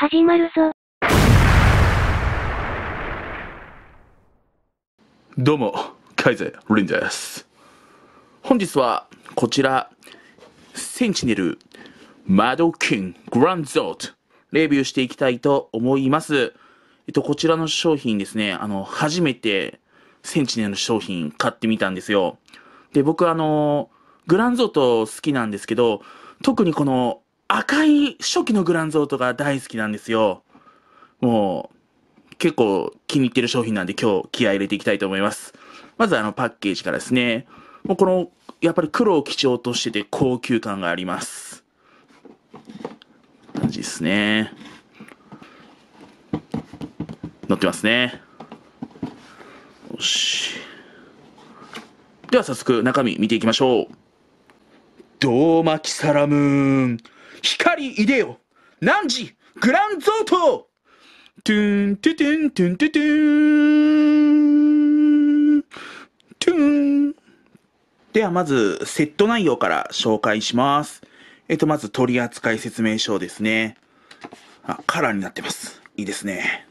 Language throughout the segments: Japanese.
始まるぞ。どうも、カイゼリンです。本日は、こちら、センチネル、マドキングランゾート、レビューしていきたいと思います。えっと、こちらの商品ですね、あの、初めて、センチネルの商品買ってみたんですよ。で、僕あの、グランゾート好きなんですけど、特にこの赤い初期のグランゾートが大好きなんですよ。もう、結構気に入ってる商品なんで今日気合入れていきたいと思います。まずあのパッケージからですね。もうこの、やっぱり黒を基調としてて高級感があります。感じですね。乗ってますね。よし。では早速中身見ていきましょう。ドーマキサラムーン。光いでよ何時グランゾートトゥーントゥトゥントゥントゥトゥントゥンではまずセット内容から紹介します。えっと、まず取扱説明書ですね。あ、カラーになってます。いいですね。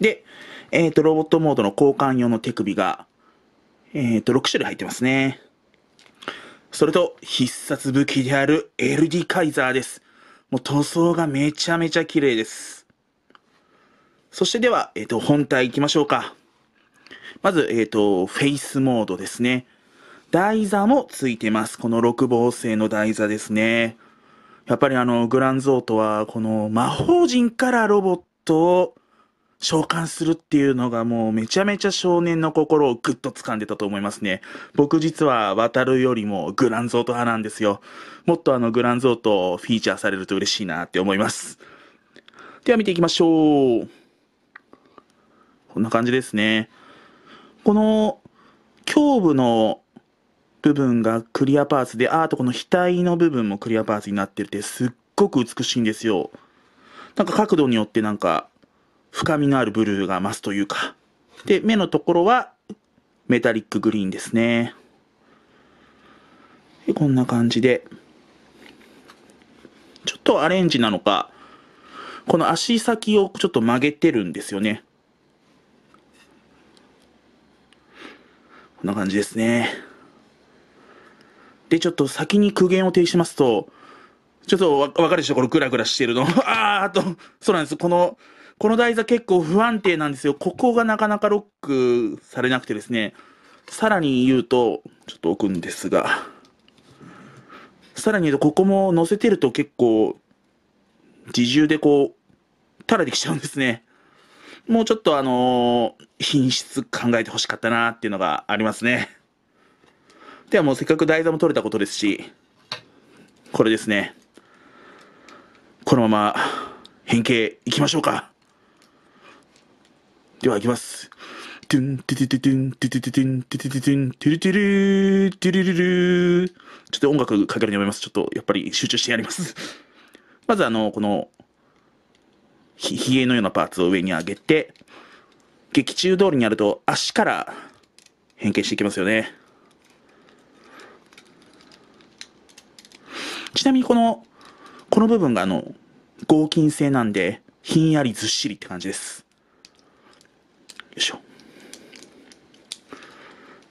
で、えっ、ー、と、ロボットモードの交換用の手首が、えっ、ー、と、6種類入ってますね。それと必殺武器であるエルディカイザーです。もう塗装がめちゃめちゃ綺麗です。そしてでは、えっ、ー、と、本体行きましょうか。まず、えっ、ー、と、フェイスモードですね。台座もついてます。この6房星の台座ですね。やっぱりあの、グランゾートは、この魔法陣からロボットを召喚するっていうのがもうめちゃめちゃ少年の心をぐっと掴んでたと思いますね。僕実は渡るよりもグランゾート派なんですよ。もっとあのグランゾートフィーチャーされると嬉しいなって思います。では見ていきましょう。こんな感じですね。この胸部の部分がクリアパーツで、あとこの額の部分もクリアパーツになってるってすっごく美しいんですよ。なんか角度によってなんか深みのあるブルーが増すというか。で、目のところはメタリックグリーンですね。でこんな感じで。ちょっとアレンジなのか、この足先をちょっと曲げてるんですよね。こんな感じですね。で、ちょっと先に苦言を呈しますと、ちょっとわかるでしょこのグラグラしてるの。あーと、そうなんです。このこの台座結構不安定なんですよ。ここがなかなかロックされなくてですね。さらに言うと、ちょっと置くんですが、さらに言うと、ここも乗せてると結構、自重でこう、垂れてきちゃうんですね。もうちょっとあのー、品質考えて欲しかったなっていうのがありますね。ではもうせっかく台座も取れたことですし、これですね。このまま変形いきましょうか。では行きます。トゥン、トゥトゥトゥン、トゥトゥトゥトゥン、トゥトゥトゥトゥン、トゥルトゥルー、トゥルルルー。ちょっと音楽かけるのやめます。ちょっとやっぱり集中してやります。まずあの、この、ひ、ひげのようなパーツを上に上げて、劇中通りにやると足から変形していきますよね。ちなみにこの、この部分があの、合金製なんで、ひんやりずっしりって感じです。いしょ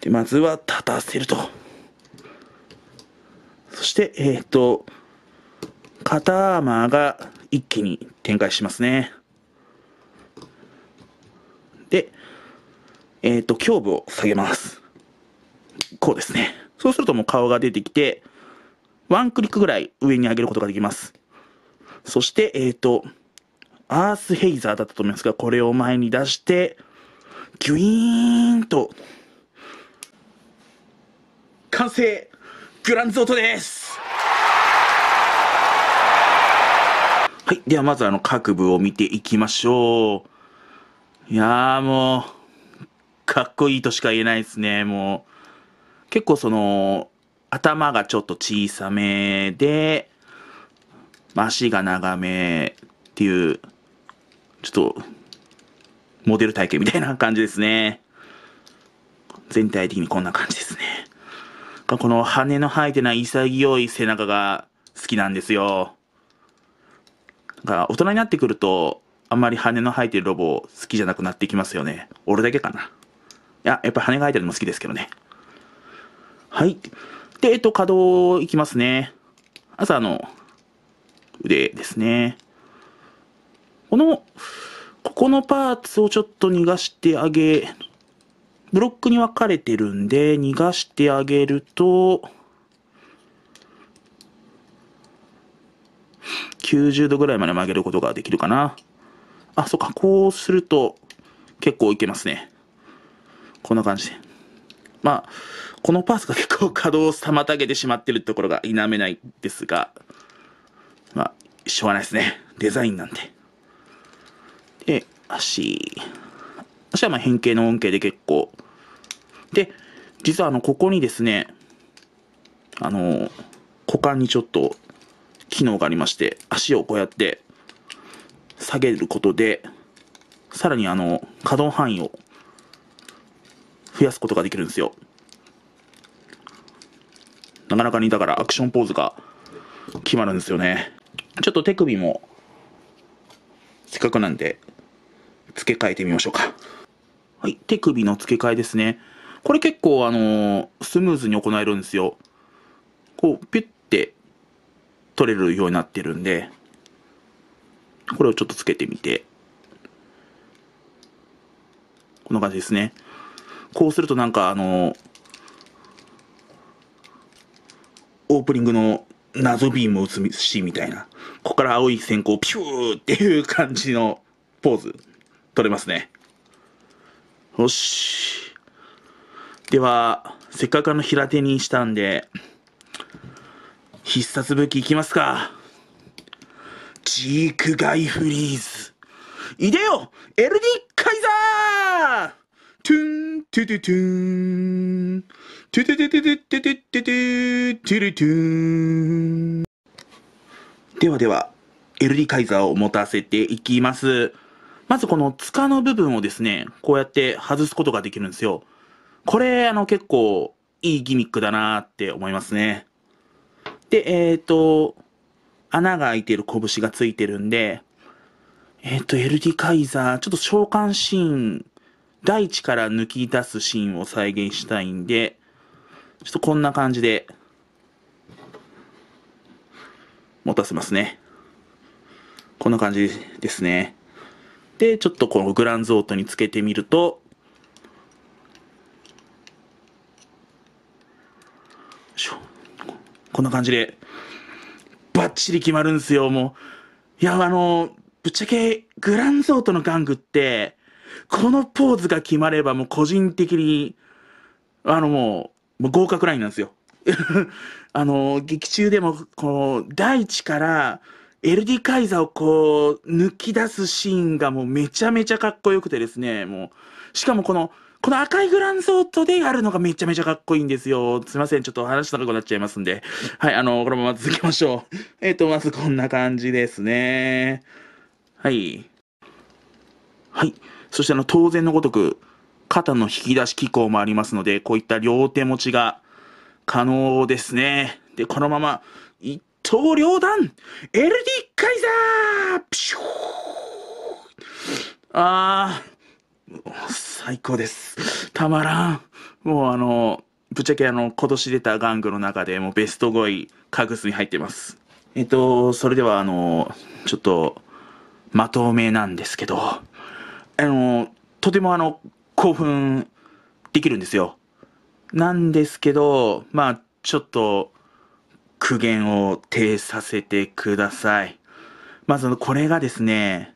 でまずは立たせるとそしてえっ、ー、と肩アーーマが一気に展開しますねでえっ、ー、と胸部を下げますこうですねそうするともう顔が出てきてワンクリックぐらい上に上げることができますそしてえっ、ー、とアースヘイザーだったと思いますが、これを前に出して、ギュイーンと完成グランゾートですはい。では、まずあの、各部を見ていきましょう。いやーもう、かっこいいとしか言えないですね。もう、結構その、頭がちょっと小さめで、足が長めっていう、ちょっと、モデル体型みたいな感じですね。全体的にこんな感じですね。この羽の生えてない潔い背中が好きなんですよ。大人になってくると、あんまり羽の生えてるロボ好きじゃなくなってきますよね。俺だけかな。いや、やっぱ羽が生えてるのも好きですけどね。はい。で、えっと、稼働いきますね。朝の腕ですね。この、ここのパーツをちょっと逃がしてあげ、ブロックに分かれてるんで、逃がしてあげると、90度ぐらいまで曲げることができるかな。あ、そっか、こうすると結構いけますね。こんな感じで。まあ、このパーツが結構稼働を妨げてしまってるところが否めないですが、まあ、しょうがないですね。デザインなんで。で、足。足はま変形の恩恵で結構。で、実はあの、ここにですね、あの、股間にちょっと機能がありまして、足をこうやって下げることで、さらにあの、可動範囲を増やすことができるんですよ。なかなかにだからアクションポーズが決まるんですよね。ちょっと手首もせっかくなんで付け替えてみましょうか。はい、手首の付け替えですね。これ結構あのー、スムーズに行えるんですよ。こう、ピュッて取れるようになってるんで、これをちょっとつけてみて。こんな感じですね。こうするとなんかあのー、オープニングの謎ビームを打つし、みたいな。ここから青い線香ピューっていう感じのポーズ。取れますね。よし。では、せっかくあの平手にしたんで、必殺武器いきますか。ジークガイフリーズ。いでよエルディカイザートゥン、トゥトゥトゥン。トゥトゥトゥトゥトゥトゥトゥトゥトゥトゥトン。ではでは、エルディカイザーを持たせていきます。まずこの塚の部分をですね、こうやって外すことができるんですよ。これ、あの、結構いいギミックだなって思いますね。で、えっ、ー、と、穴が開いてる拳がついてるんで、えっ、ー、と、エルディカイザー、ちょっと召喚シーン、大地から抜き出すシーンを再現したいんで、ちょっとこんな感じで、持たせますね。こんな感じですね。で、ちょっとこのグランゾートにつけてみると、こんな感じで、バッチリ決まるんですよ、もう。いや、あの、ぶっちゃけ、グランゾートの玩具って、このポーズが決まれば、もう個人的に、あのもう、もう合格ラインなんですよ。あの、劇中でも、この、大地から、エルディカイザーをこう、抜き出すシーンがもうめちゃめちゃかっこよくてですね、もう、しかもこの、この赤いグランソートでやるのがめちゃめちゃかっこいいんですよ。すいません。ちょっと話長くなっちゃいますんで。はい、あの、このまま続きましょう。えっ、と、まずこんな感じですね。はい。はい。そしてあの、当然のごとく、肩の引き出し機構もありますので、こういった両手持ちが可能ですね。で、このまま、刀両断 !LD カイザーシューあー、最高です。たまらん。もうあの、ぶっちゃけあの、今年出た玩具の中でもうベスト5位、カグスに入ってます。えっと、それではあの、ちょっと、まとめなんですけど、あの、とてもあの、興奮できるんですよ。なんですけど、まあ、ちょっと、苦言を呈させてください。まず、これがですね、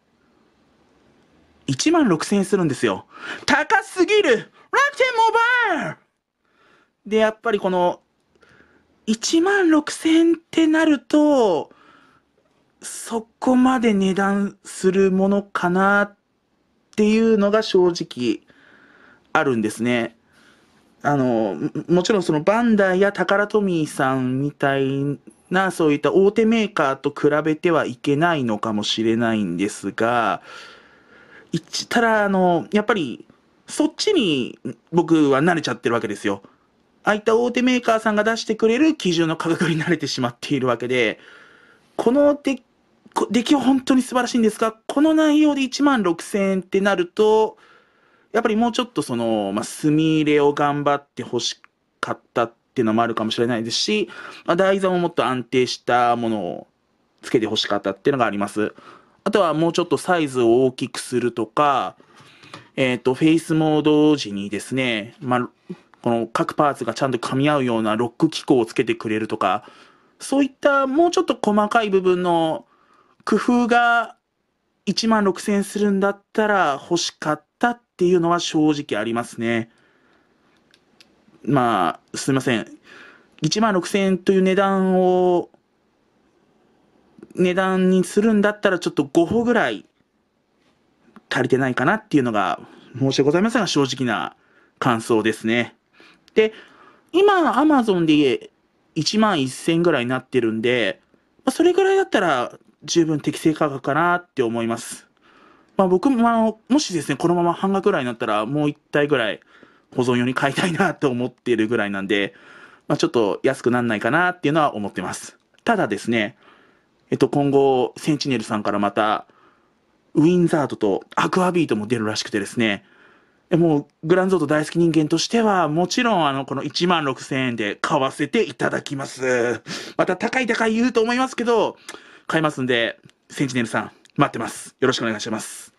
1万6000円するんですよ。高すぎる楽天モバイルで、やっぱりこの、1万6000円ってなると、そこまで値段するものかなっていうのが正直あるんですね。あの、もちろんそのバンダイやタカラトミーさんみたいな、そういった大手メーカーと比べてはいけないのかもしれないんですが、ただ、あの、やっぱり、そっちに僕は慣れちゃってるわけですよ。ああいった大手メーカーさんが出してくれる基準の価格に慣れてしまっているわけで、この出来は本当に素晴らしいんですが、この内容で1万6000円ってなると、やっぱりもうちょっとその、まあ、墨入れを頑張って欲しかったっていうのもあるかもしれないですし、まあ、台座ももっと安定したものをつけて欲しかったっていうのがあります。あとはもうちょっとサイズを大きくするとか、えっ、ー、と、フェイスモード時にですね、まあ、この各パーツがちゃんと噛み合うようなロック機構をつけてくれるとか、そういったもうちょっと細かい部分の工夫が1万6000円するんだったら欲しかったっていうのは正直ありますね。まあ、すいません。1万6000円という値段を、値段にするんだったらちょっと5歩ぐらい足りてないかなっていうのが申し訳ございませんが正直な感想ですね。で、今 Amazon で1万1000ぐらいになってるんで、それぐらいだったら十分適正価格かなって思います。まあ、僕も、もしですね、このまま半額ぐらいになったら、もう1体ぐらい保存用に買いたいなと思っているぐらいなんで、まあ、ちょっと安くなんないかなっていうのは思ってます。ただですね、えっと、今後、センチネルさんからまた、ウィンザードとアクアビートも出るらしくてですね、もう、グランゾート大好き人間としては、もちろん、あの、この1万6000円で買わせていただきます。また高い高い言うと思いますけど、買いますんで、センチネルさん、待ってます。よろしくお願いします。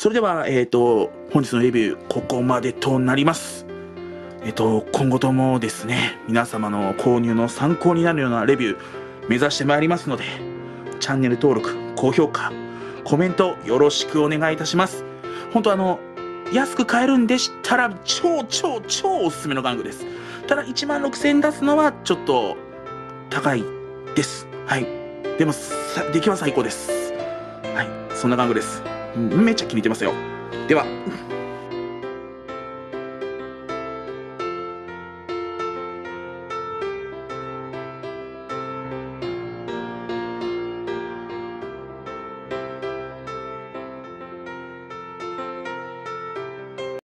それでは、えっ、ー、と、本日のレビュー、ここまでとなります。えっ、ー、と、今後ともですね、皆様の購入の参考になるようなレビュー、目指してまいりますので、チャンネル登録、高評価、コメント、よろしくお願いいたします。本当あの、安く買えるんでしたら、超超超おすすめの玩具です。ただ、1万6000円出すのは、ちょっと、高いです。はい。でも、出来は最高です。はい。そんな玩具です。めちゃ気に入ってますよ。では。